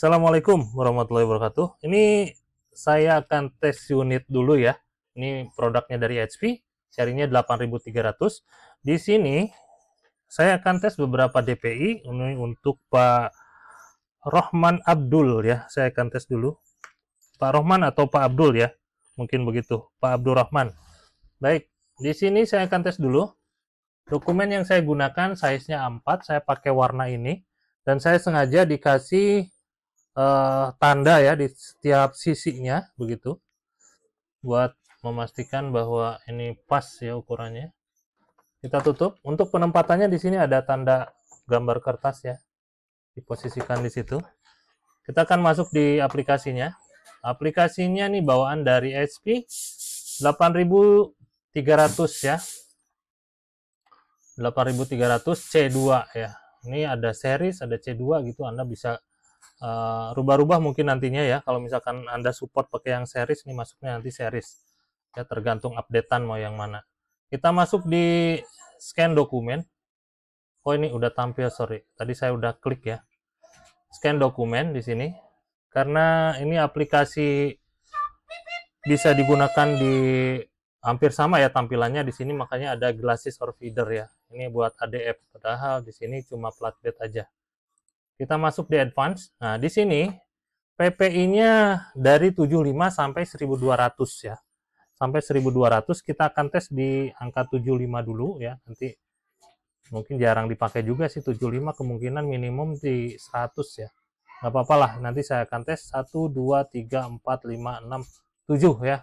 Assalamualaikum warahmatullahi wabarakatuh. Ini saya akan tes unit dulu ya. Ini produknya dari HP, serinya 8300. Di sini saya akan tes beberapa DPI ini untuk Pak Rohman Abdul ya. Saya akan tes dulu. Pak Rohman atau Pak Abdul ya. Mungkin begitu, Pak Abdul Rahman. Baik, di sini saya akan tes dulu. Dokumen yang saya gunakan size-nya 4, saya pakai warna ini dan saya sengaja dikasih uh, tanda ya di setiap sisinya begitu buat memastikan bahwa ini pas ya ukurannya kita tutup untuk penempatannya di sini ada tanda gambar kertas ya diposisikan di situ kita akan masuk di aplikasinya aplikasinya nih bawaan dari HP 8300 ya 8300 C2 ya ini ada series ada C2 gitu Anda bisa Eh, rubah-rubah uh, mungkin nantinya ya kalau misalkan Anda support pakai yang series ini masuknya nanti series ya tergantung updatean mau yang mana kita masuk di scan dokumen oh ini udah tampil sorry tadi saya udah klik ya scan dokumen di sini karena ini aplikasi bisa digunakan di hampir sama ya tampilannya di sini makanya ada glasses or feeder ya ini buat ADF padahal di sini cuma flatbed aja kita masuk di advance. Nah, di sini PPI-nya dari 75 sampai 1200 ya. Sampai 1200 kita akan tes di angka 75 dulu ya. Nanti mungkin jarang dipakai juga sih 75 kemungkinan minimum di 100 ya. Enggak apa-apa lah, nanti saya akan tes 1, 2, 3, 4, 5, 6, 7 ya.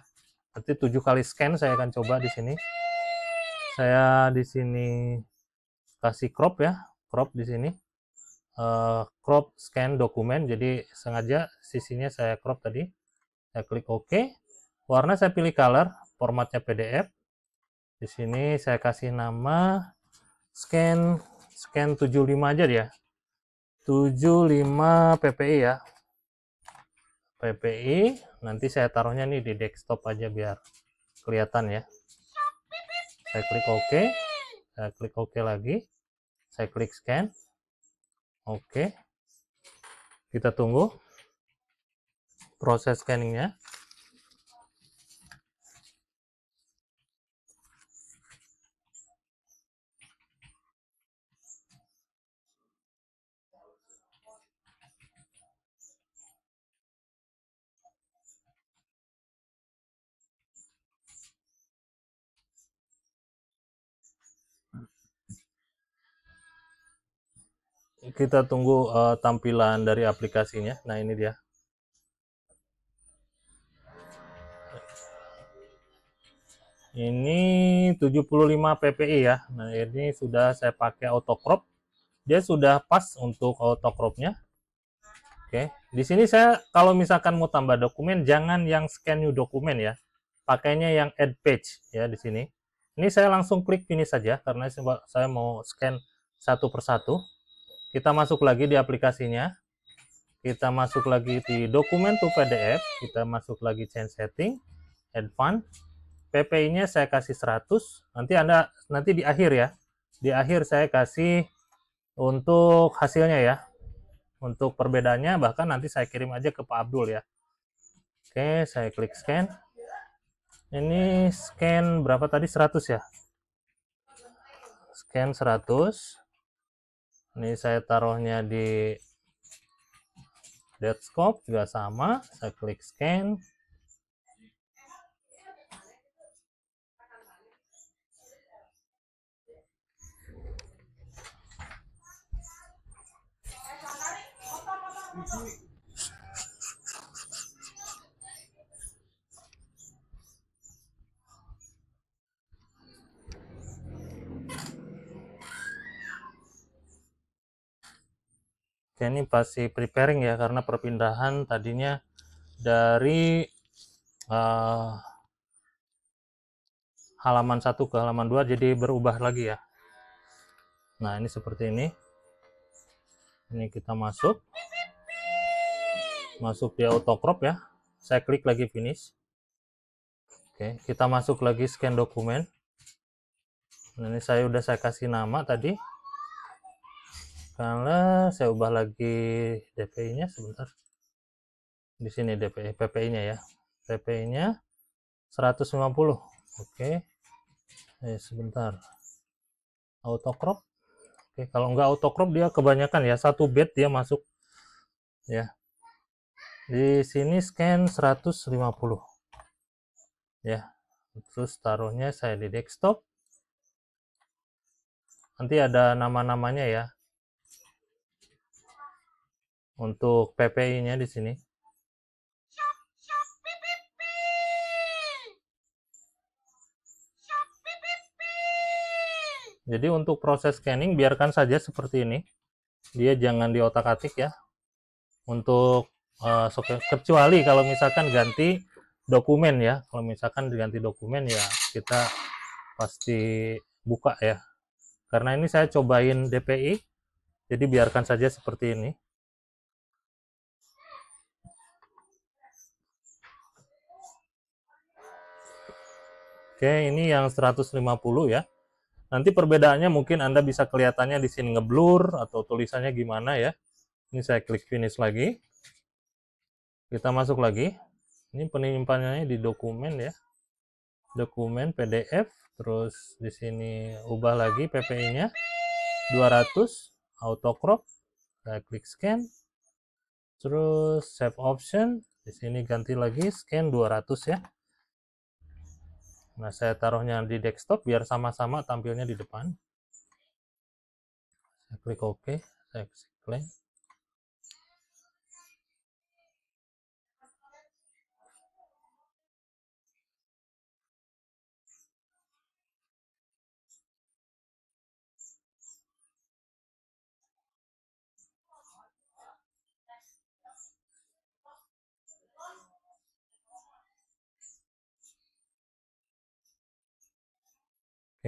Berarti 7 kali scan saya akan coba di sini. Saya di sini kasih crop ya, crop di sini. Eh, crop scan dokumen jadi sengaja sisinya saya crop tadi saya klik OK warna saya pilih color formatnya PDF di sini saya kasih nama scan scan 75 aja dia 75 PPI ya PPI nanti saya taruhnya nih di desktop aja biar kelihatan ya saya klik OK saya klik OK lagi saya klik scan Oke. Kita tunggu proses scanningnya. kita tunggu uh, tampilan dari aplikasinya. Nah, ini dia. Ini 75 ppi ya. Nah, ini sudah saya pakai auto crop. Dia sudah pas untuk auto cropnya. Oke, di sini saya kalau misalkan mau tambah dokumen, jangan yang scan new dokumen ya. Pakainya yang add page ya di sini. Ini saya langsung klik finish saja karena saya mau scan satu persatu. Kita masuk lagi di aplikasinya. Kita masuk lagi di dokumen to PDF. Kita masuk lagi change setting, advance. PPI-nya saya kasih 100. Nanti Anda nanti di akhir ya. Di akhir saya kasih untuk hasilnya ya. Untuk perbedaannya bahkan nanti saya kirim aja ke Pak Abdul ya. Oke, saya klik scan. Ini scan berapa tadi 100 ya? Scan 100 ini saya taruhnya di Desktop juga sama, saya klik scan. Thank you. Oke, ini pasti preparing ya karena perpindahan tadinya dari uh, halaman 1 ke halaman 2 jadi berubah lagi ya. Nah, ini seperti ini. Ini kita masuk. Masuk di auto crop ya. Saya klik lagi finish. Oke, kita masuk lagi scan dokumen. Nah, ini saya udah saya kasih nama tadi karena saya ubah lagi DPI nya sebentar di sini DPI PPI eh, nya ya PPI nya 150 oke okay. eh, sebentar autocrop oke okay. kalau enggak auto crop dia kebanyakan ya satu bed dia masuk ya di sini scan 150 ya terus taruhnya saya di desktop nanti ada nama-namanya ya untuk PPI-nya di sini. Jadi untuk proses scanning biarkan saja seperti ini. Dia jangan diotak-atik ya. Untuk uh, kecuali kalau misalkan ganti dokumen ya. Kalau misalkan diganti dokumen ya kita pasti buka ya. Karena ini saya cobain DPI. Jadi biarkan saja seperti ini. Oke, ini yang 150 ya. Nanti perbedaannya mungkin Anda bisa kelihatannya di sini ngeblur atau tulisannya gimana ya. Ini saya klik finish lagi. Kita masuk lagi. Ini penyimpanannya di dokumen ya. Dokumen PDF, terus di sini ubah lagi PPI-nya 200 auto crop. Saya klik scan. Terus save option, di sini ganti lagi scan 200 ya. Nah, saya taruhnya di desktop biar sama-sama tampilnya di depan. Saya klik OK, saya klik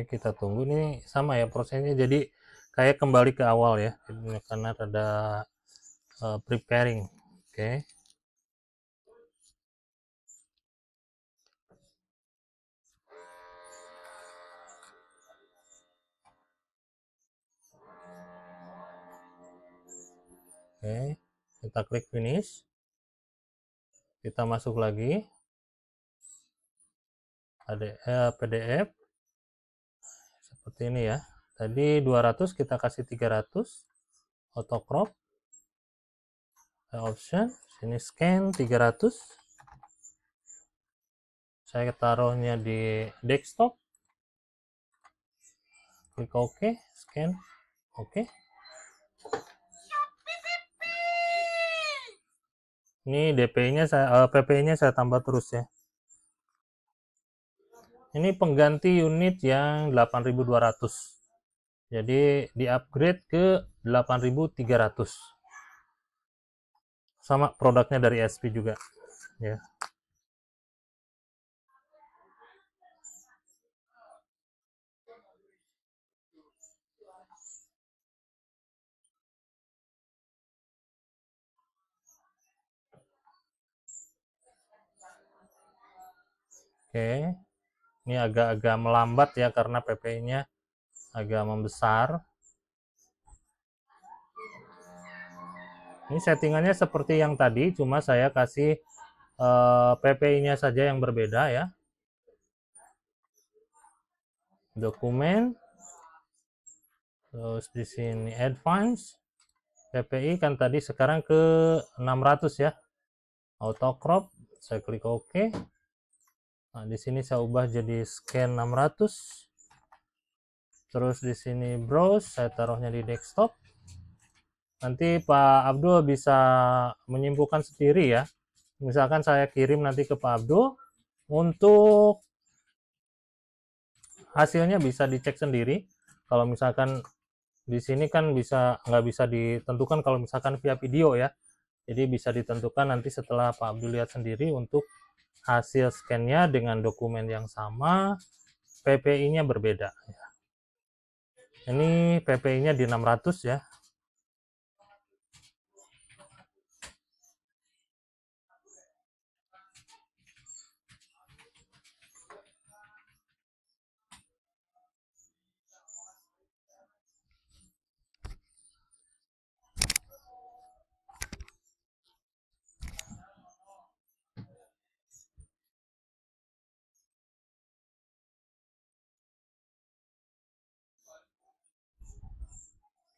Oke, kita tunggu nih sama ya prosesnya. Jadi kayak kembali ke awal ya, karena ada uh, eh, preparing. Oke. Oke, kita klik finish. Kita masuk lagi. Ada eh, PDF seperti ini ya tadi 200 kita kasih 300 Auto crop, option sini scan 300 saya taruhnya di desktop klik OK scan OK ini DP nya saya PP eh, nya saya tambah terus ya ini pengganti unit yang 8200 jadi di upgrade ke 8300 sama produknya dari SP juga ya Oke. Okay ini agak-agak melambat ya karena PP-nya agak membesar ini settingannya seperti yang tadi cuma saya kasih uh, eh, PP-nya saja yang berbeda ya dokumen terus di sini advance PPI kan tadi sekarang ke 600 ya auto crop saya klik OK Nah, di sini saya ubah jadi scan 600. Terus di sini browse, saya taruhnya di desktop. Nanti Pak Abdul bisa menyimpulkan sendiri ya. Misalkan saya kirim nanti ke Pak Abdul untuk hasilnya bisa dicek sendiri. Kalau misalkan di sini kan bisa nggak bisa ditentukan kalau misalkan via video ya. Jadi bisa ditentukan nanti setelah Pak Abdul lihat sendiri untuk hasil scan-nya dengan dokumen yang sama, PPI-nya berbeda. Ya. Ini PPI-nya di 600 ya,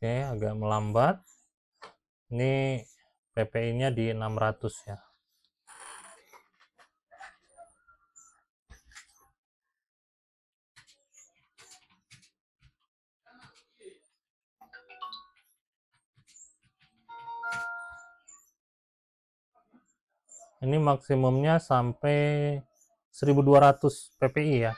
Oke, agak melambat. Ini PPI-nya di 600 ya. ini maksimumnya sampai 1200 ppi ya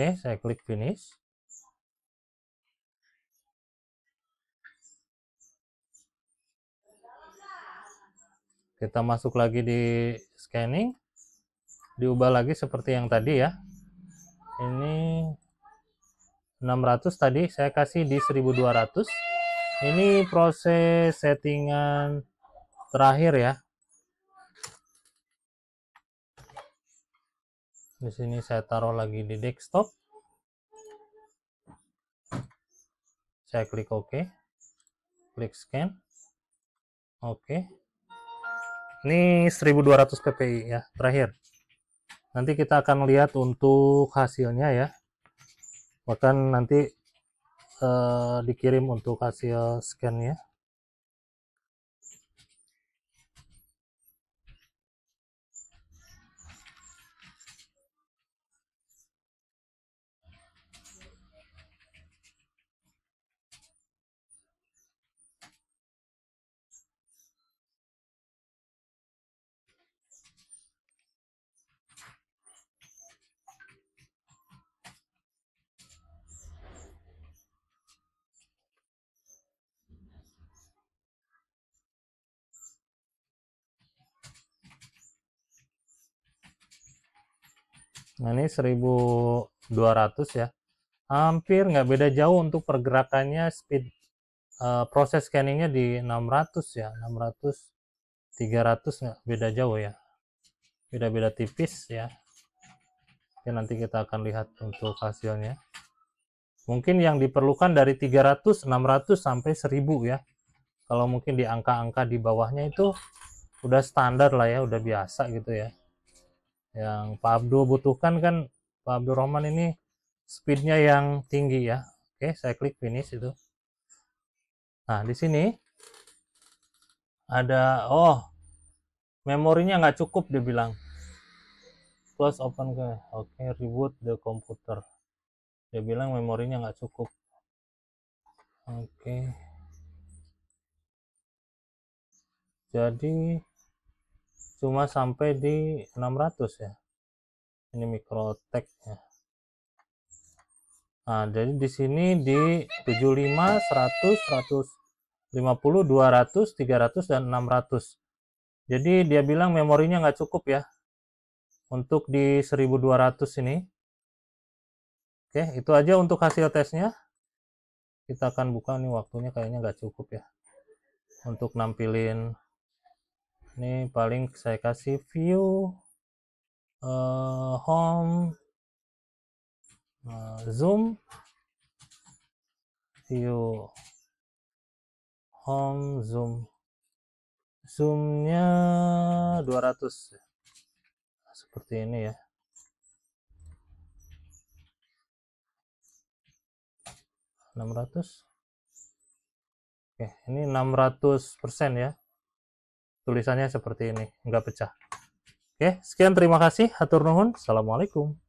Oke, saya klik finish. Kita masuk lagi di scanning. Diubah lagi seperti yang tadi ya. Ini 600 tadi saya kasih di 1200. Ini proses settingan terakhir ya. di sini saya taruh lagi di desktop saya klik OK klik scan oke okay. ini 1200 ppi ya terakhir nanti kita akan lihat untuk hasilnya ya bahkan nanti eh, dikirim untuk hasil scan ya Nah, ini 1200 ya. Hampir nggak beda jauh untuk pergerakannya speed uh, proses scanningnya di 600 ya. 600 300 nggak beda jauh ya. Beda-beda tipis ya. Oke, nanti kita akan lihat untuk hasilnya. Mungkin yang diperlukan dari 300, 600 sampai 1000 ya. Kalau mungkin di angka-angka di bawahnya itu udah standar lah ya, udah biasa gitu ya yang Pak Abdul butuhkan kan Pak Roman ini speednya yang tinggi ya oke saya klik finish itu nah di sini ada oh memorinya nggak cukup dia bilang. close open ke oke reboot the computer dia bilang memorinya nggak cukup oke jadi cuma sampai di 600 ya ini mikrotek ya nah jadi di sini di 75 100 150 200 300 dan 600 jadi dia bilang memorinya nggak cukup ya untuk di 1200 ini oke itu aja untuk hasil tesnya kita akan buka nih waktunya kayaknya nggak cukup ya untuk nampilin ini paling saya kasih view uh, home uh, zoom view home zoom zoomnya 200 nah, seperti ini ya enam ratus oke ini enam ratus persen ya tulisannya seperti ini nggak pecah oke sekian terima kasih hatur nuhun assalamualaikum